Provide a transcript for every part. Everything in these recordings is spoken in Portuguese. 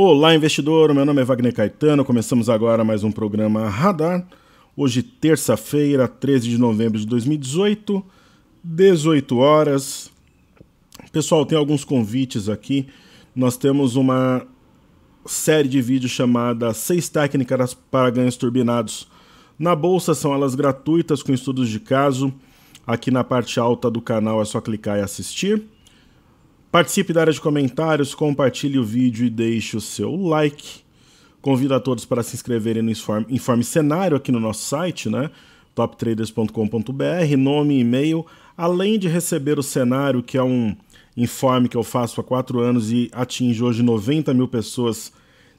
Olá, investidor. Meu nome é Wagner Caetano. Começamos agora mais um programa Radar. Hoje, terça-feira, 13 de novembro de 2018, 18 horas. Pessoal, tem alguns convites aqui. Nós temos uma série de vídeos chamada Seis Técnicas para Ganhos Turbinados. Na bolsa são elas gratuitas com estudos de caso. Aqui na parte alta do canal é só clicar e assistir. Participe da área de comentários, compartilhe o vídeo e deixe o seu like. Convido a todos para se inscreverem no Informe, Informe Cenário aqui no nosso site, né? toptraders.com.br, nome e e-mail, além de receber o cenário, que é um informe que eu faço há quatro anos e atinge hoje 90 mil pessoas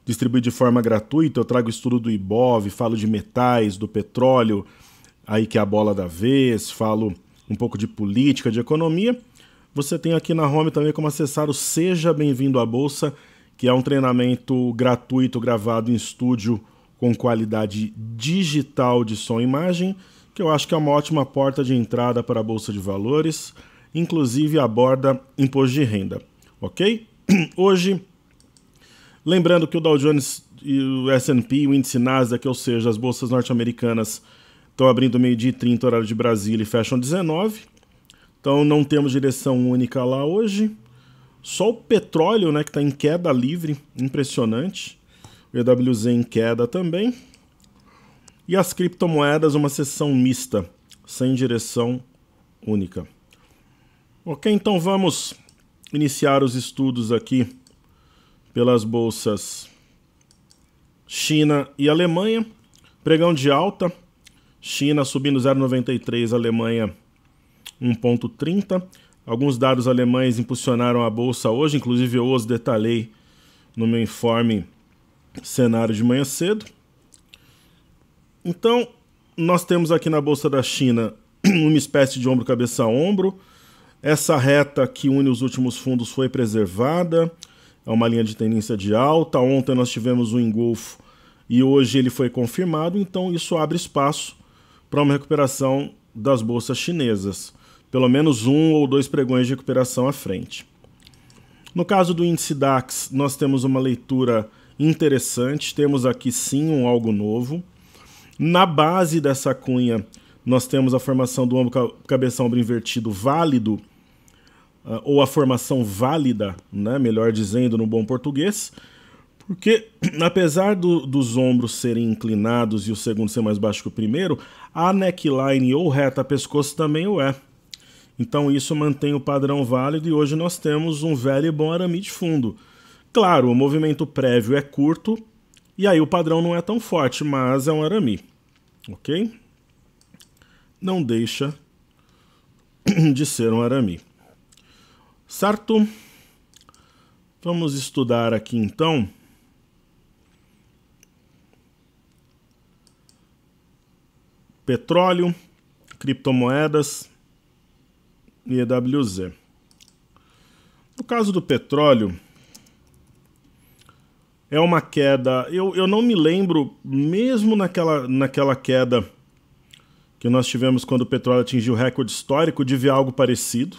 distribuído de forma gratuita. Eu trago estudo do IBOV, falo de metais, do petróleo, aí que é a bola da vez, falo um pouco de política, de economia. Você tem aqui na home também como acessar o Seja Bem-vindo à Bolsa, que é um treinamento gratuito gravado em estúdio com qualidade digital de som e imagem, que eu acho que é uma ótima porta de entrada para a Bolsa de Valores, inclusive aborda imposto de renda, ok? Hoje, lembrando que o Dow Jones e o S&P, o índice Nasdaq, ou seja, as bolsas norte-americanas, estão abrindo meio-dia e 30, horário de Brasília, e fecham 19. Então não temos direção única lá hoje. Só o petróleo, né, que está em queda livre, impressionante. O EWZ em queda também. E as criptomoedas, uma sessão mista, sem direção única. Ok, então vamos iniciar os estudos aqui pelas bolsas China e Alemanha. Pregão de alta, China subindo 0,93, Alemanha 0,93 1,30. Alguns dados alemães impulsionaram a bolsa hoje, inclusive eu os detalhei no meu informe cenário de manhã cedo. Então, nós temos aqui na bolsa da China uma espécie de ombro cabeça ombro. Essa reta que une os últimos fundos foi preservada, é uma linha de tendência de alta. Ontem nós tivemos um engolfo e hoje ele foi confirmado, então isso abre espaço para uma recuperação das bolsas chinesas, pelo menos um ou dois pregões de recuperação à frente. No caso do índice DAX, nós temos uma leitura interessante, temos aqui sim um algo novo. Na base dessa cunha, nós temos a formação do ombro cabeção ombro invertido válido, ah, ou a formação válida, né? melhor dizendo no bom português, porque, apesar do, dos ombros serem inclinados e o segundo ser mais baixo que o primeiro, a neckline ou reta pescoço também o é. Então isso mantém o padrão válido e hoje nós temos um velho e bom arame de fundo. Claro, o movimento prévio é curto e aí o padrão não é tão forte, mas é um arame, ok? Não deixa de ser um arame. Certo? Vamos estudar aqui então petróleo, criptomoedas e EWZ. No caso do petróleo, é uma queda. Eu, eu não me lembro, mesmo naquela, naquela queda que nós tivemos quando o petróleo atingiu o recorde histórico, de ver algo parecido.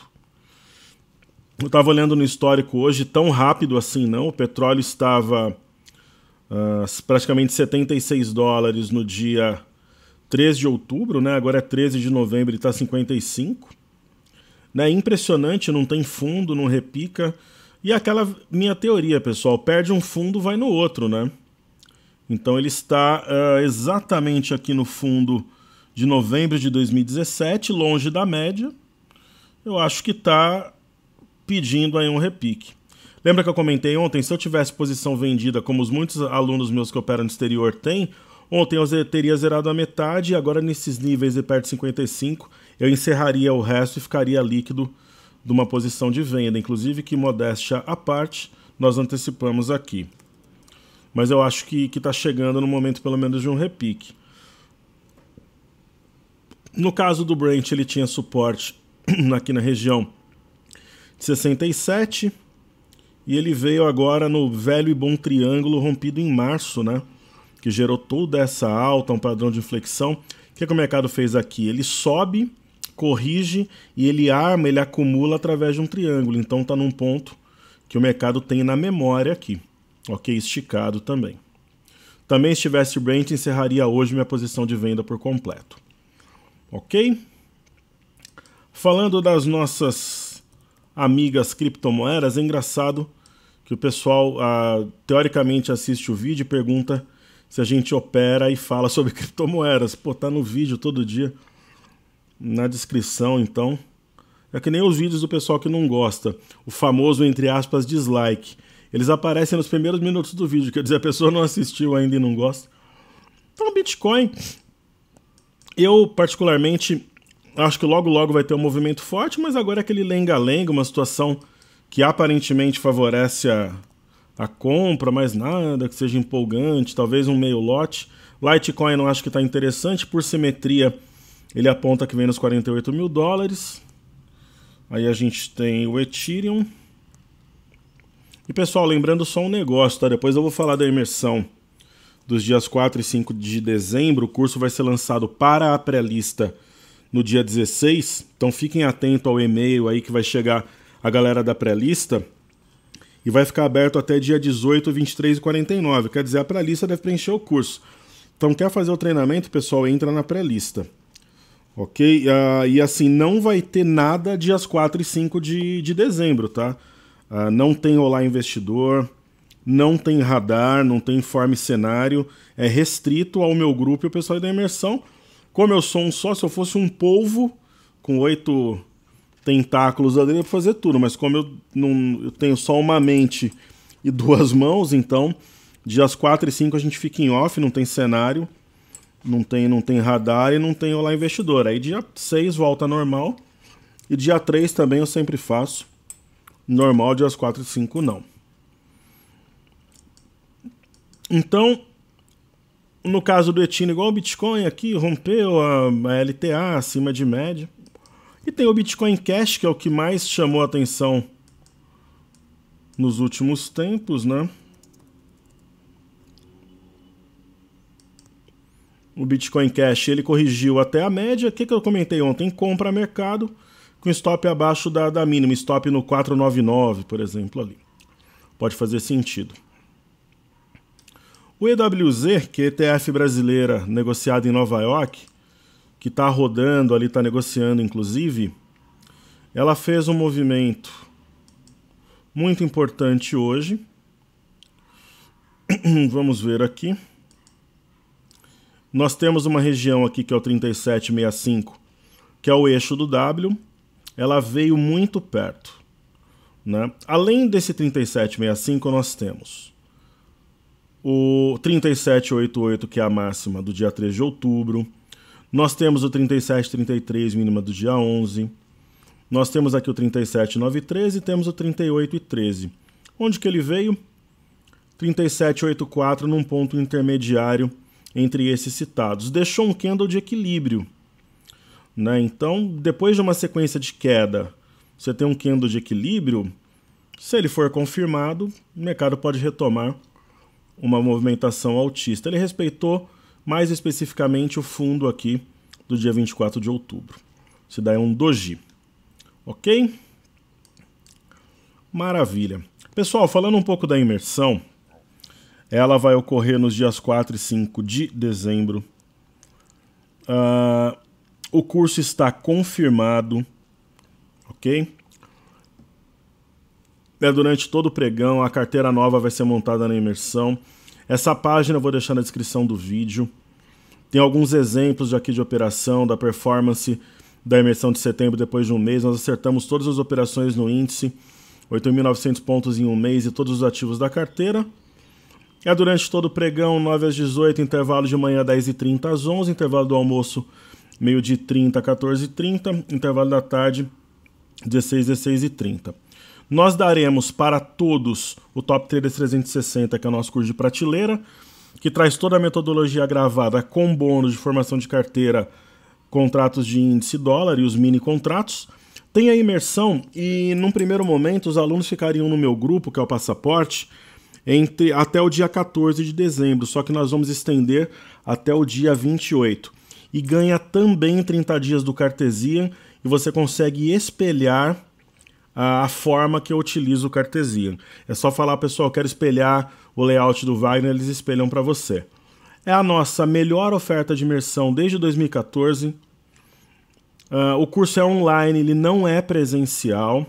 Eu estava olhando no histórico hoje, tão rápido assim não. O petróleo estava uh, praticamente 76 dólares no dia 13 de outubro, né? agora é 13 de novembro e está 55. Né? Impressionante, não tem fundo, não repica. E aquela minha teoria, pessoal, perde um fundo, vai no outro, né? Então ele está uh, exatamente aqui no fundo de novembro de 2017, longe da média. Eu acho que está pedindo aí um repique. Lembra que eu comentei ontem, se eu tivesse posição vendida, como os muitos alunos meus que operam no exterior têm, Ontem eu teria zerado a metade, e agora nesses níveis de perto de 55, eu encerraria o resto e ficaria líquido de uma posição de venda. Inclusive, que modéstia à parte, nós antecipamos aqui. Mas eu acho que está chegando no momento pelo menos de um repique. No caso do Brent, ele tinha suporte aqui na região de 67 e ele veio agora no velho e bom triângulo rompido em março, né? que gerou toda essa alta, um padrão de inflexão. O que, é que o mercado fez aqui? Ele sobe, corrige e ele arma, ele acumula através de um triângulo. Então está num ponto que o mercado tem na memória aqui, ok? Esticado também. Também se tivesse Brent, encerraria hoje minha posição de venda por completo. Ok? Falando das nossas amigas criptomoedas, é engraçado que o pessoal ah, teoricamente assiste o vídeo e pergunta se a gente opera e fala sobre criptomoedas. Pô, tá no vídeo todo dia, na descrição, então. É que nem os vídeos do pessoal que não gosta, o famoso, entre aspas, dislike. Eles aparecem nos primeiros minutos do vídeo, quer dizer, a pessoa não assistiu ainda e não gosta. Então, Bitcoin, eu particularmente acho que logo logo vai ter um movimento forte, mas agora é aquele lenga-lenga, uma situação que aparentemente favorece a a compra, mais nada que seja empolgante, talvez um meio lote. Litecoin não acho que está interessante, por simetria ele aponta que vem nos 48 mil dólares. Aí a gente tem o Ethereum. E pessoal, lembrando só um negócio, tá? Depois eu vou falar da imersão dos dias 4 e 5 de dezembro. O curso vai ser lançado para a pré-lista no dia 16. Então fiquem atentos ao e-mail aí que vai chegar a galera da pré-lista e vai ficar aberto até dia 18, 23 e 49. Quer dizer, a pré-lista deve preencher o curso. Então, quer fazer o treinamento, pessoal, entra na pré-lista. Ok? Uh, e assim, não vai ter nada dias 4 e 5 de, de dezembro, tá? Uh, não tem Olá Investidor, não tem radar, não tem informe cenário, é restrito ao meu grupo e o pessoal da imersão. Como eu sou um só, se eu fosse um polvo com oito tentáculos ali para fazer tudo, mas como eu, não, eu tenho só uma mente e duas mãos, então dias 4 e 5 a gente fica em off, não tem cenário, não tem, não tem radar e não tem olá investidor. Aí dia 6 volta normal e dia 3 também eu sempre faço normal, dias 4 e 5 não. Então, no caso do Etino, igual o Bitcoin aqui, rompeu a LTA acima de média. E tem o Bitcoin Cash, que é o que mais chamou a atenção nos últimos tempos, né? O Bitcoin Cash ele corrigiu até a média. O que, que eu comentei ontem? Compra mercado com stop abaixo da, da mínima, stop no 499, por exemplo, ali. Pode fazer sentido. O EWZ, que é ETF brasileira negociada em Nova York, que está rodando ali, está negociando inclusive, ela fez um movimento muito importante hoje. Vamos ver aqui. Nós temos uma região aqui que é o 3765, que é o eixo do W. Ela veio muito perto. Né? Além desse 3765, nós temos o 3788, que é a máxima do dia 3 de outubro nós temos o 37,33 mínima do dia 11. Nós temos aqui o 37,913 e temos o 38,13. Onde que ele veio? 37,84 num ponto intermediário entre esses citados. Deixou um candle de equilíbrio. Né? Então, depois de uma sequência de queda, você tem um candle de equilíbrio. Se ele for confirmado, o mercado pode retomar uma movimentação altista. Ele respeitou mais especificamente o fundo aqui do dia 24 de outubro. Isso daí é um doji. Ok? Maravilha. Pessoal, falando um pouco da imersão, ela vai ocorrer nos dias 4 e 5 de dezembro. Uh, o curso está confirmado, ok? É durante todo o pregão, a carteira nova vai ser montada na imersão. Essa página eu vou deixar na descrição do vídeo. Tem alguns exemplos aqui de operação, da performance da imersão de setembro depois de um mês. Nós acertamos todas as operações no índice, 8.900 pontos em um mês e todos os ativos da carteira. É durante todo o pregão, 9 às 18, intervalo de manhã 10h30 às 11, intervalo do almoço meio-dia 30 a 14h30, intervalo da tarde 16 16h30. Nós daremos para todos o Top Traders 360, que é o nosso curso de prateleira, que traz toda a metodologia gravada com bônus de formação de carteira, contratos de índice dólar e os mini contratos. Tem a imersão e, num primeiro momento, os alunos ficariam no meu grupo, que é o Passaporte, entre até o dia 14 de dezembro, só que nós vamos estender até o dia 28. E ganha também 30 dias do Cartesian e você consegue espelhar a, forma que eu utilizo o cartesiano É só falar, pessoal, eu quero espelhar o layout do Wagner, eles espelham para você. É a nossa melhor oferta de imersão desde 2014. Uh, ah, o curso é online, ele não é presencial.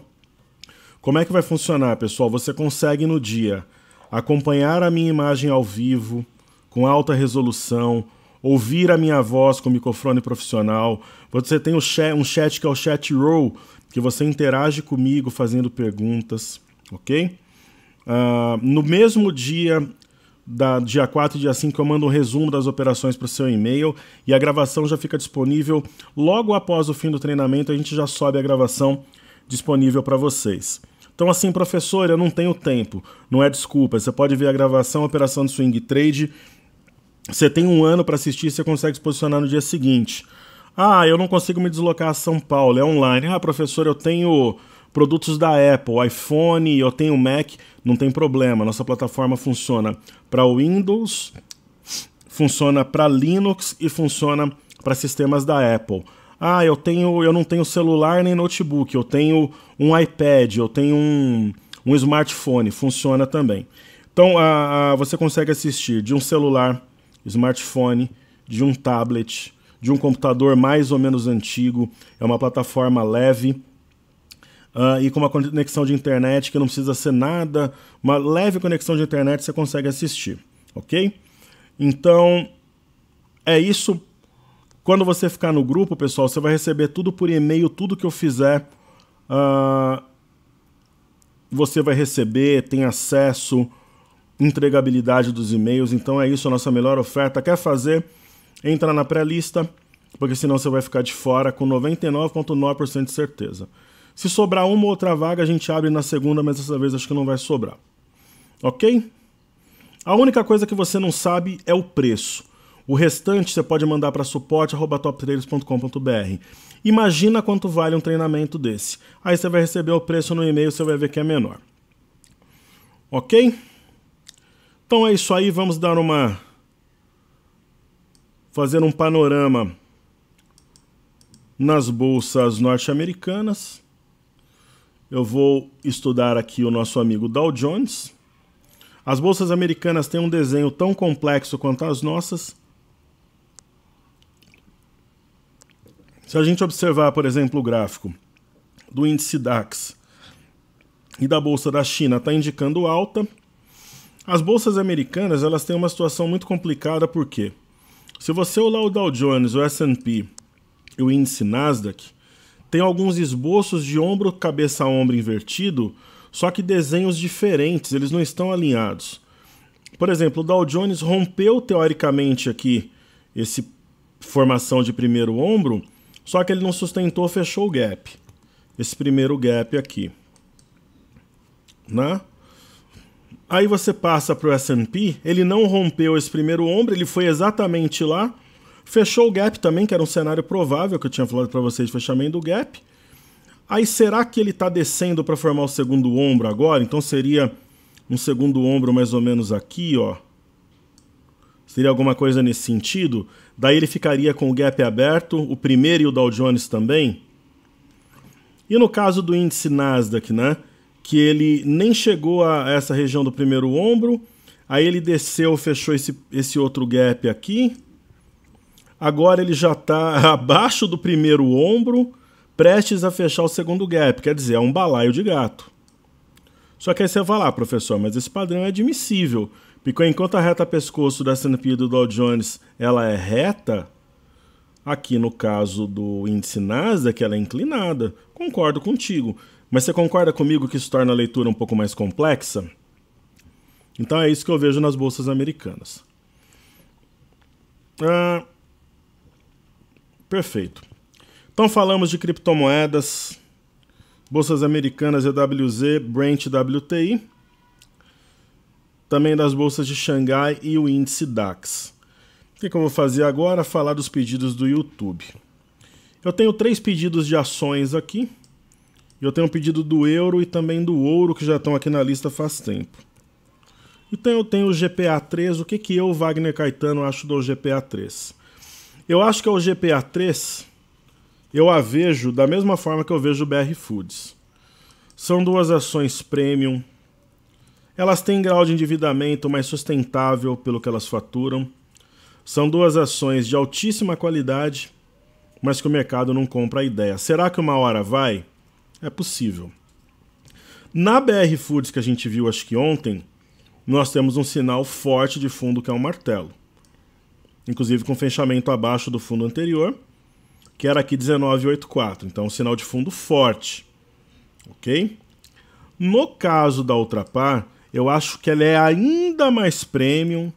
Como é que vai funcionar, pessoal? Você consegue no dia acompanhar a minha imagem ao vivo, com alta resolução, ouvir a minha voz com microfone profissional. Você tem um chat, um chat que é o chat roll, que você interage comigo fazendo perguntas, ok? Uh, no mesmo dia, da, dia 4 e dia 5, eu mando um resumo das operações para o seu e-mail e a gravação já fica disponível logo após o fim do treinamento, a gente já sobe a gravação disponível para vocês. Então, assim, professor, eu não tenho tempo. Não é desculpa. Você pode ver a gravação, a operação de swing trade. Você tem um ano para assistir, você consegue se posicionar no dia seguinte. Ah, eu não consigo me deslocar a São Paulo, é online. Ah, professor, eu tenho produtos da Apple, iPhone, eu tenho Mac, não tem problema. Nossa plataforma funciona para Windows, funciona para Linux e funciona para sistemas da Apple. Ah, eu tenho, eu não tenho celular nem notebook, eu tenho um iPad, eu tenho um, um smartphone, funciona também. Então a, a, você consegue assistir de um celular, smartphone, de um tablet, de um computador mais ou menos antigo, é uma plataforma leve. Uh, e com uma conexão de internet que não precisa ser nada, uma leve conexão de internet você consegue assistir, ok? Então, é isso. Quando você ficar no grupo, pessoal, você vai receber tudo por e-mail, tudo que eu fizer. Uh, você vai receber, tem acesso, entregabilidade dos e-mails. Então é isso, a nossa melhor oferta. Quer fazer? entra na pré-lista, porque senão você vai ficar de fora com 99,9% de certeza. Se sobrar uma ou outra vaga, a gente abre na segunda, mas dessa vez acho que não vai sobrar. Ok? A única coisa que você não sabe é o preço. O restante você pode mandar para suporte@toptraders.com.br. Imagina quanto vale um treinamento desse. Aí você vai receber o preço no e-mail, você vai ver que é menor. OK? Então é isso aí, vamos dar uma fazer um panorama nas bolsas norte-americanas. Eu vou estudar aqui o nosso amigo Dow Jones. As bolsas americanas têm um desenho tão complexo quanto as nossas. Se a gente observar, por exemplo, o gráfico do índice DAX e da bolsa da China está indicando alta, as bolsas americanas elas têm uma situação muito complicada por quê? Se você olhar o Dow Jones, o S&P e o índice Nasdaq, tem alguns esboços de ombro cabeça ombro invertido, só que desenhos diferentes, eles não estão alinhados. Por exemplo, o Dow Jones rompeu teoricamente aqui esse formação de primeiro ombro, só que ele não sustentou, fechou o gap. Esse primeiro gap aqui. Né? Aí você passa para o S&P, ele não rompeu esse primeiro ombro, ele foi exatamente lá, fechou o gap também, que era um cenário provável que eu tinha falado para vocês, fechamento do gap. Aí será que ele está descendo para formar o segundo ombro agora? Então seria um segundo ombro mais ou menos aqui, ó. Seria alguma coisa nesse sentido? Daí ele ficaria com o gap aberto, o primeiro e o Dow Jones também. E no caso do índice Nasdaq, né? que ele nem chegou a essa região do primeiro ombro, aí ele desceu, fechou esse, esse outro gap aqui, agora ele já está abaixo do primeiro ombro, prestes a fechar o segundo gap, quer dizer, é um balaio de gato. Só que aí você vai lá, professor, mas esse padrão é admissível, porque enquanto a reta pescoço da S&P do Dow Jones ela é reta, aqui no caso do índice Nasdaq ela é inclinada. Concordo contigo. Mas você concorda comigo que isso torna a leitura um pouco mais complexa? Então é isso que eu vejo nas bolsas americanas. Ah, perfeito. Então falamos de criptomoedas, bolsas americanas EWZ, Brent WTI, também das bolsas de Xangai e o índice DAX. O que, que eu vou fazer agora? Falar dos pedidos do YouTube. Eu tenho três pedidos de ações aqui. E eu tenho um pedido do euro e também do ouro que já estão aqui na lista faz tempo. Então eu tenho o GPA 3. O que, que eu, Wagner Caetano, acho do GPA 3? Eu acho que é o GPA 3 eu a vejo da mesma forma que eu vejo o BR Foods. São duas ações premium. Elas têm grau de endividamento mais sustentável pelo que elas faturam. São duas ações de altíssima qualidade, mas que o mercado não compra a ideia. Será que uma hora vai? É possível. Na BR Foods que a gente viu, acho que ontem, nós temos um sinal forte de fundo que é um martelo. Inclusive com fechamento abaixo do fundo anterior, que era aqui 1984. Então, é um sinal de fundo forte. Ok? No caso da Ultrapar, eu acho que ela é ainda mais premium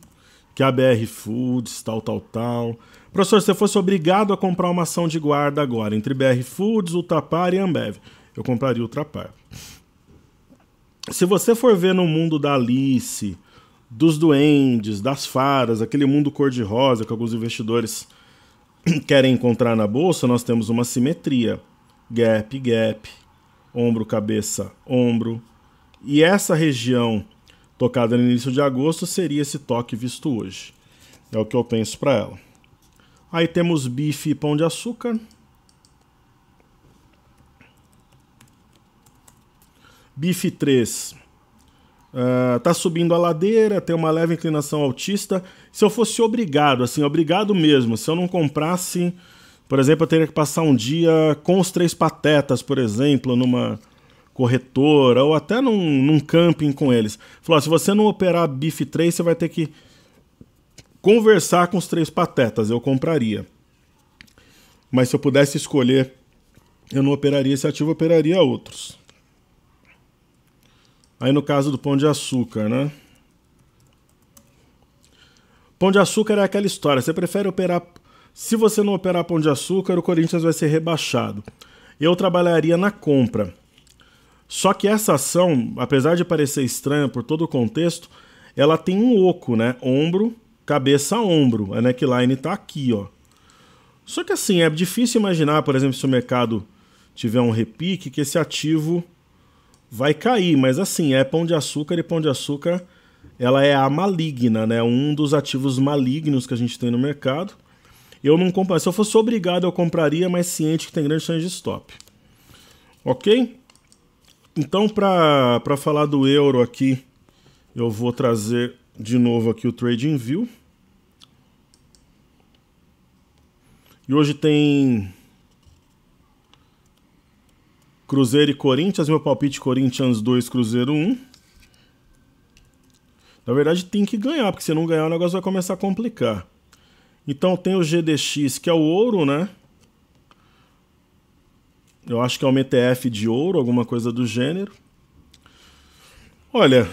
que a BR Foods, tal, tal, tal. Professor, se eu fosse obrigado a comprar uma ação de guarda agora, entre BR Foods, Ultrapar e Ambev, eu compraria outra parte. Se você for ver no mundo da Alice, dos duendes, das faras, aquele mundo cor-de-rosa que alguns investidores querem encontrar na bolsa, nós temos uma simetria. Gap, gap, ombro, cabeça, ombro. E essa região tocada no início de agosto seria esse toque visto hoje. É o que eu penso para ela. Aí temos bife e pão de açúcar. BIF 3 está ah, subindo a ladeira, tem uma leve inclinação autista. Se eu fosse obrigado, assim, obrigado mesmo, se eu não comprasse, por exemplo, eu teria que passar um dia com os três patetas, por exemplo, numa corretora ou até num, num camping com eles. Falou, se você não operar BIF 3, você vai ter que conversar com os três patetas, eu compraria. Mas se eu pudesse escolher, eu não operaria esse ativo, eu operaria outros. Aí no caso do pão de açúcar, né? Pão de açúcar é aquela história. Você prefere operar. Se você não operar pão de açúcar, o Corinthians vai ser rebaixado. Eu trabalharia na compra. Só que essa ação, apesar de parecer estranha por todo o contexto, ela tem um oco, né? Ombro, cabeça, ombro. A neckline está aqui, ó. Só que assim, é difícil imaginar, por exemplo, se o mercado tiver um repique, que esse ativo vai cair, mas assim, é pão de açúcar e pão de açúcar ela é a maligna, né? Um dos ativos malignos que a gente tem no mercado. Eu não compraria. Se eu fosse obrigado, eu compraria, mas ciente que tem grande chance de stop. Ok? Então, para falar do euro aqui, eu vou trazer de novo aqui o Trading View. E hoje tem Cruzeiro e Corinthians, meu palpite Corinthians 2, Cruzeiro 1. Na verdade tem que ganhar, porque se não ganhar o negócio vai começar a complicar. Então tem o GDX, que é o ouro, né? Eu acho que é um ETF de ouro, alguma coisa do gênero. Olha,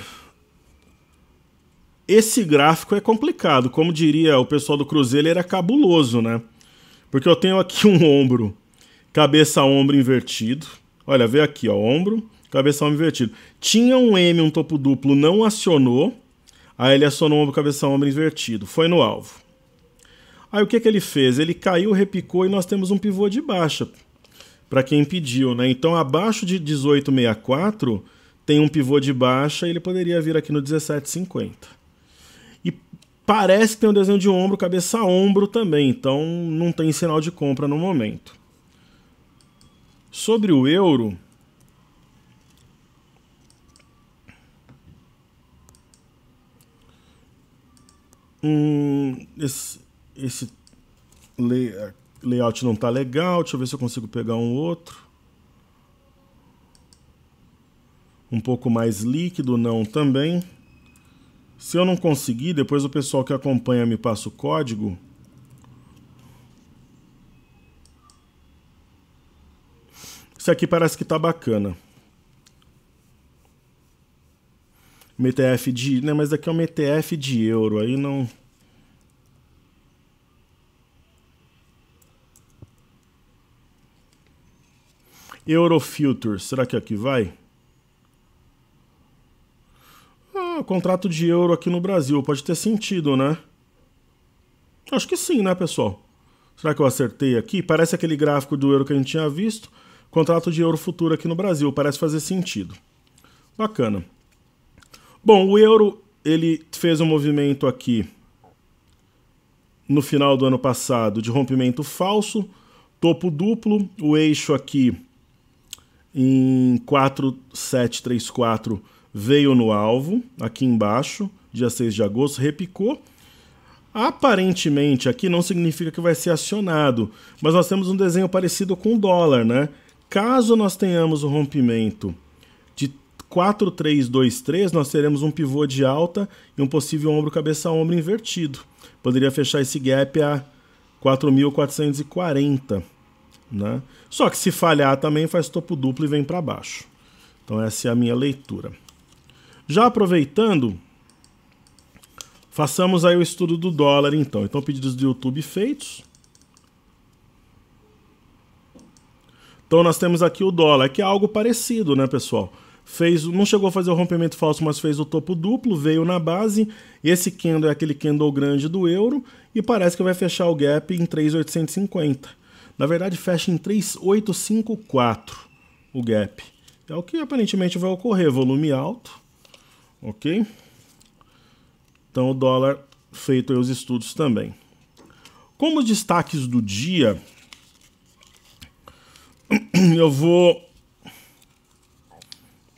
esse gráfico é complicado. Como diria o pessoal do Cruzeiro, ele era cabuloso, né? Porque eu tenho aqui um ombro, cabeça-ombro invertido Olha, veio aqui, ó, ombro, cabeção invertido. Tinha um M, um topo duplo, não acionou. Aí ele acionou o ombro, cabeção, ombro invertido. Foi no alvo. Aí o que, que ele fez? Ele caiu, repicou e nós temos um pivô de baixa para quem pediu, né? Então abaixo de 1864 tem um pivô de baixa e ele poderia vir aqui no 1750. E parece que tem um desenho de ombro, cabeça ombro também, então não tem sinal de compra no momento. Sobre o euro, hum, esse, esse lay, layout não está legal. Deixa eu ver se eu consigo pegar um outro. Um pouco mais líquido, não também. Se eu não conseguir, depois o pessoal que acompanha me passa o código. Isso aqui parece que tá bacana. Uma ETF de. Né, mas aqui é um ETF de euro, aí não. Eurofilters, será que aqui vai? Ah, contrato de euro aqui no Brasil, pode ter sentido, né? Acho que sim, né, pessoal? Será que eu acertei aqui? Parece aquele gráfico do euro que a gente tinha visto contrato de euro futuro aqui no Brasil, parece fazer sentido. Bacana. Bom, o euro ele fez um movimento aqui no final do ano passado de rompimento falso, topo duplo, o eixo aqui em 4734 veio no alvo, aqui embaixo, dia 6 de agosto, repicou. Aparentemente, aqui não significa que vai ser acionado, mas nós temos um desenho parecido com o dólar, né? Caso nós tenhamos o rompimento de 4-3-2-3, nós teremos um pivô de alta e um possível ombro-cabeça-ombro invertido. Poderia fechar esse gap a 4.440. Né? Só que se falhar também faz topo duplo e vem para baixo. Então essa é a minha leitura. Já aproveitando, façamos aí o estudo do dólar então. Então pedidos do YouTube feitos. Então nós temos aqui o dólar, que é algo parecido, né, pessoal? Fez, não chegou a fazer o rompimento falso, mas fez o topo duplo, veio na base. Esse candle é aquele candle grande do euro e parece que vai fechar o gap em 3,850. Na verdade, fecha em 3,854 o gap. É o que aparentemente vai ocorrer, volume alto, ok? Então o dólar feito aí os estudos também. Como destaques do dia, eu vou.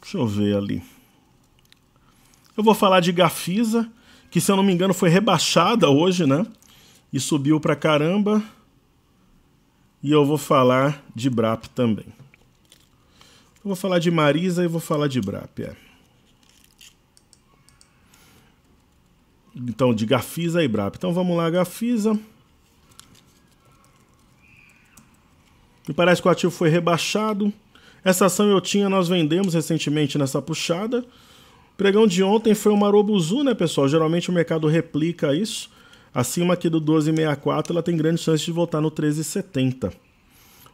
Deixa eu ver ali. Eu vou falar de Gafisa, que se eu não me engano foi rebaixada hoje, né? E subiu pra caramba. E eu vou falar de Brap também. Eu vou falar de Marisa e vou falar de Brap, é. Então, de Gafisa e Brap. Então vamos lá, Gafisa. Me parece que o ativo foi rebaixado. Essa ação eu tinha, nós vendemos recentemente nessa puxada. O pregão de ontem foi o Marobuzu, né, pessoal? Geralmente o mercado replica isso. Acima aqui do 12,64, ela tem grande chance de voltar no 13,70.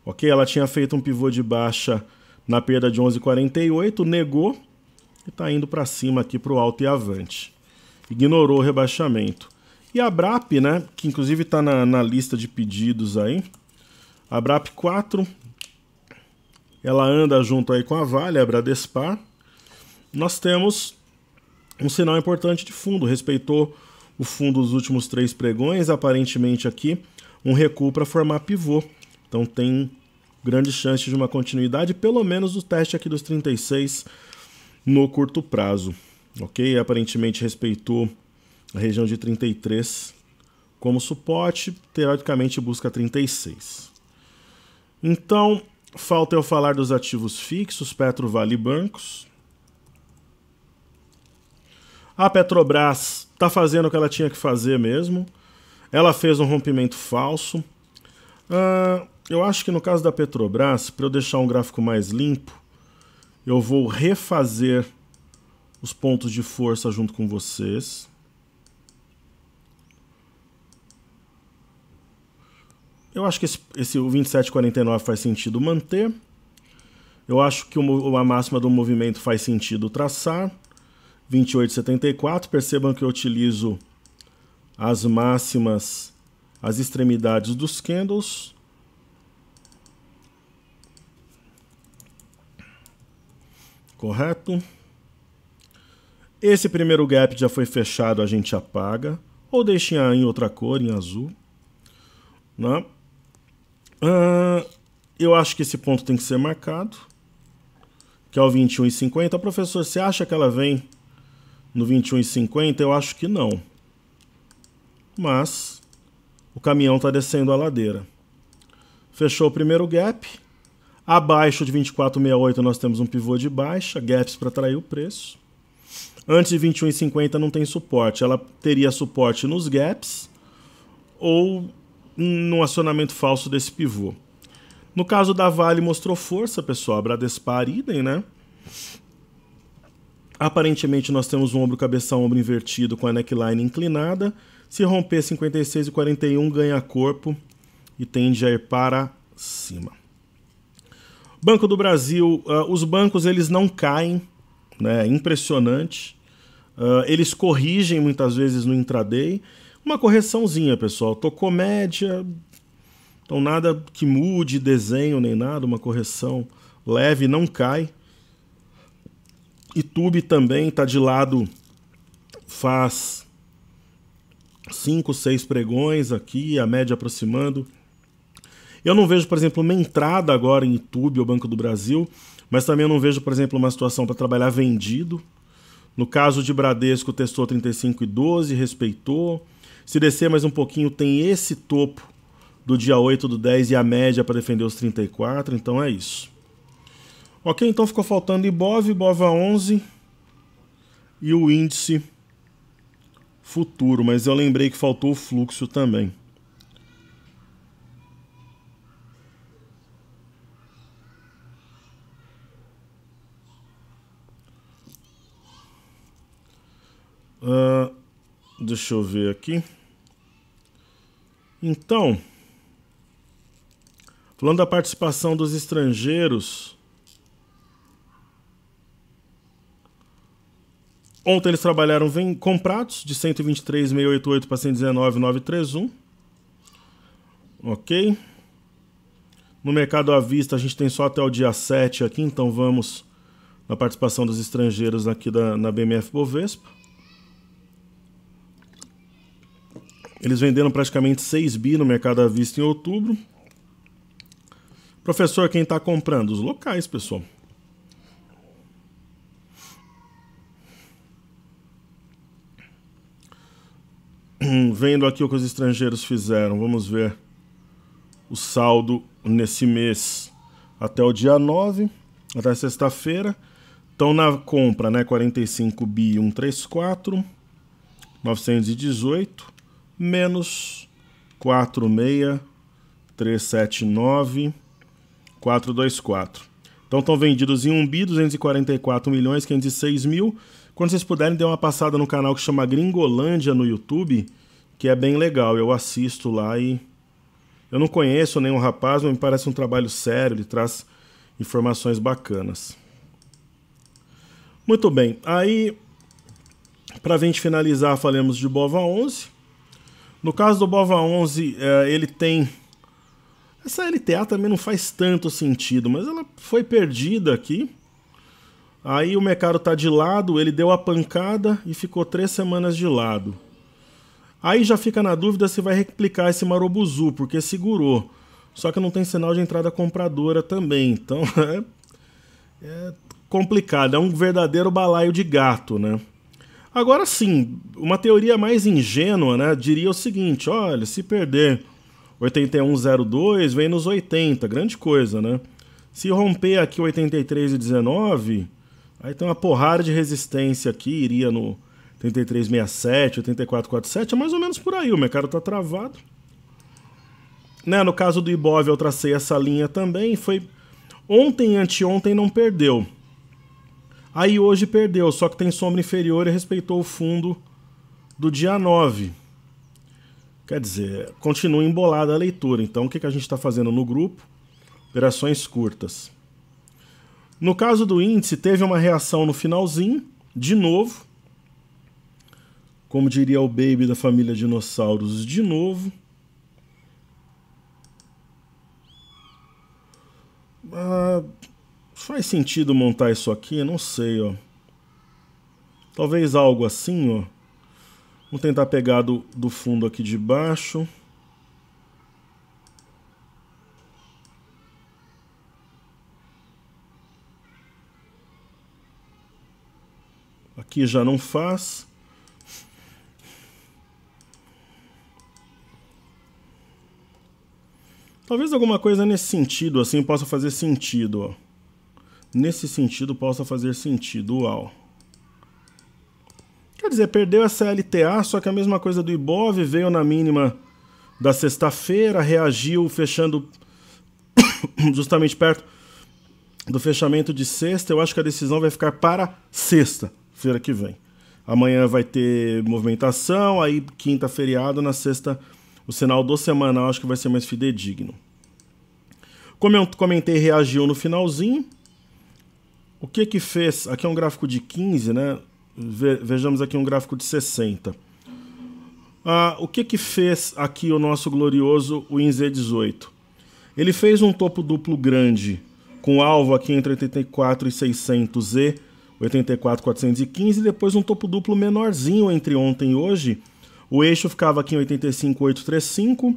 Ok? Ela tinha feito um pivô de baixa na perda de 11,48, negou e está indo para cima aqui para o alto e avante. Ignorou o rebaixamento. E a BRAP, né, que inclusive está na, na lista de pedidos aí, a BRAP 4, ela anda junto aí com a Vale, a Bradespar. Nós temos um sinal importante de fundo, respeitou o fundo dos últimos três pregões, aparentemente aqui um recuo para formar pivô. Então tem grande chance de uma continuidade, pelo menos do teste aqui dos 36 no curto prazo. Ok? Aparentemente respeitou a região de 33 como suporte, teoricamente busca 36. Então, falta eu falar dos ativos fixos, Petro Vale bancos. A Petrobras está fazendo o que ela tinha que fazer mesmo. Ela fez um rompimento falso. Uh, eu acho que no caso da Petrobras, para eu deixar um gráfico mais limpo, eu vou refazer os pontos de força junto com vocês. Eu acho que esse, esse o 2749 faz sentido manter. Eu acho que o, a máxima do movimento faz sentido traçar. 2874, percebam que eu utilizo as máximas, as extremidades dos candles. Correto? Esse primeiro gap já foi fechado, a gente apaga. Ou deixa em outra cor, em azul. não? Né? Uh, eu acho que esse ponto tem que ser marcado, que é o 21,50. Professor, você acha que ela vem no 21,50? Eu acho que não. Mas o caminhão está descendo a ladeira. Fechou o primeiro gap. Abaixo de 24,68 nós temos um pivô de baixa, gaps para atrair o preço. Antes de 21,50 não tem suporte. Ela teria suporte nos gaps ou num acionamento falso desse pivô. No caso da Vale, mostrou força, pessoal. A Bradespar, idem, né? Aparentemente, nós temos um ombro-cabeça-ombro invertido com a neckline inclinada. Se romper 56 e 41, ganha corpo e tende a ir para cima. Banco do Brasil, uh, os bancos eles não caem, né? É impressionante. Uh, eles corrigem muitas vezes no intraday uma correçãozinha, pessoal. Tocou média então nada que mude desenho nem nada, uma correção leve, não cai. YouTube também está de lado faz 5, 6 pregões aqui, a média aproximando. Eu não vejo, por exemplo, uma entrada agora em YouTube ou Banco do Brasil, mas também eu não vejo, por exemplo, uma situação para trabalhar vendido. No caso de Bradesco, testou 35 e 12, respeitou. Se descer mais um pouquinho, tem esse topo do dia 8 do 10 e a média para defender os 34, então é isso. Ok, então ficou faltando Ibov, Ibov a 11 e o índice futuro, mas eu lembrei que faltou o fluxo também. Uh, deixa eu ver aqui. Então, falando da participação dos estrangeiros, ontem eles trabalharam vem, comprados de 123.688 para 119.931. OK? No mercado à vista, a gente tem só até o dia 7 aqui, então vamos na participação dos estrangeiros aqui da, na BMF Bovespa. Eles venderam praticamente 6 bi no mercado à vista em outubro. Professor, quem está comprando? Os locais, pessoal. Hum, vendo aqui o que os estrangeiros fizeram, vamos ver o saldo nesse mês até o dia 9, até sexta-feira. Então na compra, né, 45 bi 134 918 menos 46379 424. Então estão vendidos em 1 bi 244 milhões mil. Quando vocês puderem, dê uma passada no canal que chama Gringolândia no YouTube, que é bem legal. Eu assisto lá e eu não conheço nenhum rapaz, mas me parece um trabalho sério, ele traz informações bacanas. Muito bem. Aí para a gente finalizar, falamos de Bova 11 no caso do Bova 11, eh, ele tem. Essa LTA também não faz tanto sentido, mas ela foi perdida aqui. Aí o Mecaro tá de lado, ele deu a pancada e ficou três semanas de lado. Aí já fica na dúvida se vai replicar esse Marobuzu, porque segurou. Só que não tem sinal de entrada compradora também, então é, é complicado. É um verdadeiro balaio de gato, né? Agora sim, uma teoria mais ingênua, né, diria o seguinte: olha, se perder 8102, vem nos 80, grande coisa, né? Se romper aqui 83 e 19, aí tem uma porrada de resistência aqui, iria no 8367, 8447, é mais ou menos por aí, o mercado tá travado. Né, no caso do Ibov, eu tracei essa linha também, foi ontem anteontem não perdeu. Aí hoje perdeu, só que tem sombra inferior e respeitou o fundo do dia 9. Quer dizer, continua embolada a leitura. Então, o que, que a gente está fazendo no grupo? Operações curtas. No caso do índice, teve uma reação no finalzinho, de novo. Como diria o Baby da família Dinossauros, de novo. Ah, Faz sentido montar isso aqui? Não sei, ó. Talvez algo assim, ó. Vamos tentar pegar do, do fundo aqui de baixo. Aqui já não faz. Talvez alguma coisa nesse sentido, assim, possa fazer sentido, ó nesse sentido possa fazer sentido. Uau. Quer dizer, perdeu essa LTA, só que a mesma coisa do Ibov veio na mínima da sexta-feira, reagiu fechando justamente perto do fechamento de sexta. Eu acho que a decisão vai ficar para sexta-feira que vem. Amanhã vai ter movimentação, aí quinta feriado, na sexta o sinal do semanal acho que vai ser mais fidedigno. Como eu comentei, reagiu no finalzinho. O que que fez? Aqui é um gráfico de 15, né? Vejamos aqui um gráfico de 60. Ah, o que que fez aqui o nosso glorioso Winz 18? Ele fez um topo duplo grande com alvo aqui entre 84 e 600Z, 84 415 e depois um topo duplo menorzinho entre ontem e hoje. O eixo ficava aqui em 85 835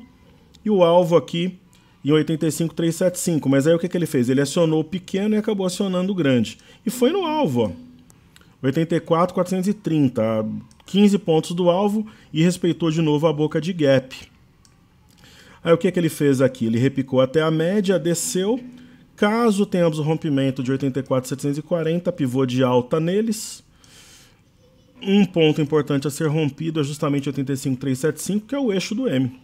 e o alvo aqui e 85375. Mas aí o que, que ele fez? Ele acionou o pequeno e acabou acionando o grande. E foi no alvo, ó. 84,430, 15 pontos do alvo e respeitou de novo a boca de gap. Aí o que, que ele fez aqui? Ele repicou até a média, desceu. Caso tenhamos o rompimento de 84,740, pivô de alta neles. Um ponto importante a ser rompido é justamente 85,375, que é o eixo do M.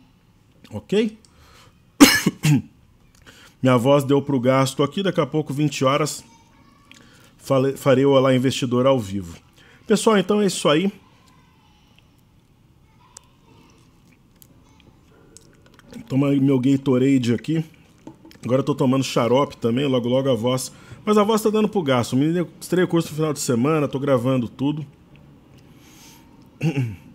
Ok? Minha voz deu pro gasto aqui, daqui a pouco, 20 horas, farei o Olá Investidor ao vivo. Pessoal, então é isso aí. Toma meu Gatorade aqui. Agora eu tô tomando xarope também, logo logo a voz. Mas a voz tá dando pro gasto. Ministrei o curso no final de semana, tô gravando tudo.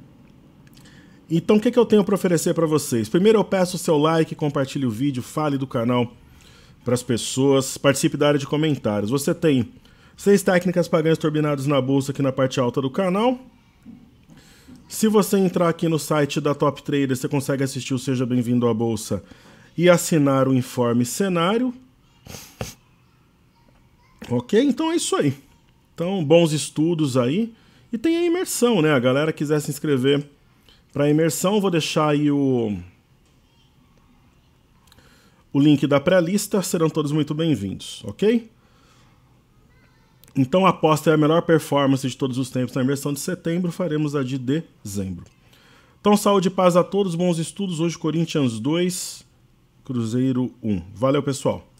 Então, o que, que eu tenho para oferecer para vocês? Primeiro, eu peço o seu like, compartilhe o vídeo, fale do canal para as pessoas, participe da área de comentários. Você tem seis técnicas para turbinadas na bolsa aqui na parte alta do canal. Se você entrar aqui no site da Top Trader, você consegue assistir o Seja Bem-vindo à Bolsa e assinar o informe cenário. Ok? Então é isso aí. Então, bons estudos aí. E tem a imersão, né? A galera quiser se inscrever para imersão, vou deixar aí o, o link da pré-lista, serão todos muito bem-vindos, ok? Então, aposta é a melhor performance de todos os tempos na imersão de setembro, faremos a de dezembro. Então, saúde e paz a todos, bons estudos. Hoje, Corinthians 2, Cruzeiro 1. Valeu, pessoal!